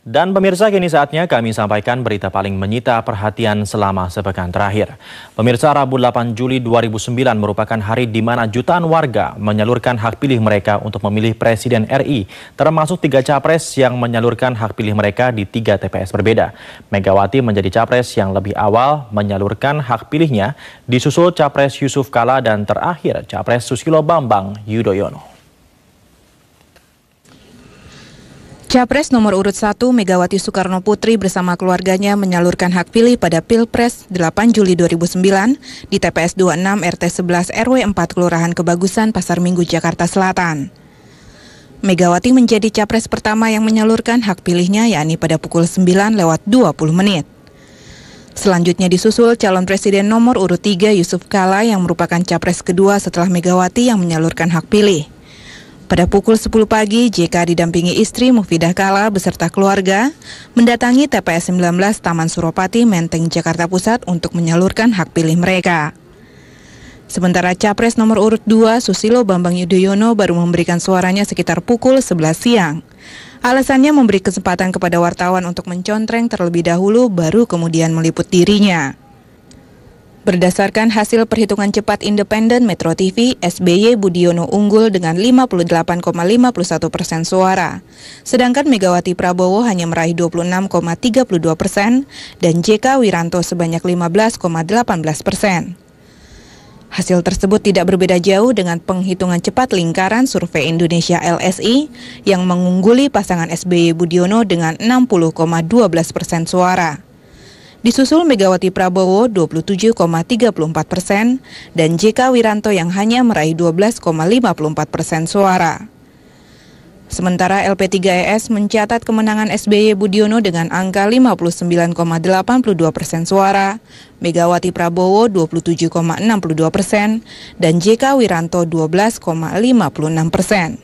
Dan pemirsa kini saatnya kami sampaikan berita paling menyita perhatian selama sepekan terakhir. Pemirsa Rabu 8 Juli 2009 merupakan hari di mana jutaan warga menyalurkan hak pilih mereka untuk memilih Presiden RI, termasuk tiga capres yang menyalurkan hak pilih mereka di tiga TPS berbeda. Megawati menjadi capres yang lebih awal menyalurkan hak pilihnya, disusul capres Yusuf Kala dan terakhir capres Susilo Bambang Yudhoyono. Capres nomor urut 1 Megawati Soekarno Putri bersama keluarganya menyalurkan hak pilih pada Pilpres 8 Juli 2009 di TPS 26 RT 11 RW 4 Kelurahan Kebagusan Pasar Minggu Jakarta Selatan. Megawati menjadi capres pertama yang menyalurkan hak pilihnya yakni pada pukul 9 lewat 20 menit. Selanjutnya disusul calon presiden nomor urut 3 Yusuf Kala yang merupakan capres kedua setelah Megawati yang menyalurkan hak pilih. Pada pukul 10 pagi, JK didampingi istri Mufidah Kala beserta keluarga mendatangi TPS 19 Taman Suropati, Menteng, Jakarta Pusat untuk menyalurkan hak pilih mereka. Sementara Capres nomor urut 2 Susilo Bambang Yudhoyono baru memberikan suaranya sekitar pukul 11 siang. Alasannya memberi kesempatan kepada wartawan untuk mencontreng terlebih dahulu baru kemudian meliput dirinya. Berdasarkan hasil perhitungan cepat independen Metro TV, SBY Budiono unggul dengan 58,51 persen suara. Sedangkan Megawati Prabowo hanya meraih 26,32 persen dan JK Wiranto sebanyak 15,18 persen. Hasil tersebut tidak berbeda jauh dengan penghitungan cepat lingkaran survei Indonesia LSI yang mengungguli pasangan SBY Budiono dengan 60,12 persen suara disusul Megawati Prabowo 27,34 persen dan JK Wiranto yang hanya meraih 12,54 persen suara. Sementara LP3ES mencatat kemenangan SBY Budiono dengan angka 59,82 persen suara, Megawati Prabowo 27,62 persen, dan JK Wiranto 12,56 persen.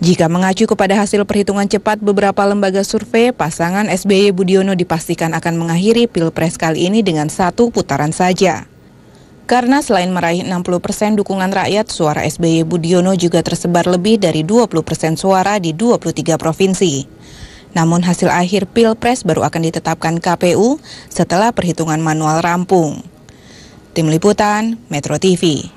Jika mengacu kepada hasil perhitungan cepat beberapa lembaga survei, pasangan SBY Budiono dipastikan akan mengakhiri Pilpres kali ini dengan satu putaran saja. Karena selain meraih 60 persen dukungan rakyat, suara SBY Budiono juga tersebar lebih dari 20 persen suara di 23 provinsi. Namun hasil akhir Pilpres baru akan ditetapkan KPU setelah perhitungan manual rampung. Tim Liputan, Metro TV.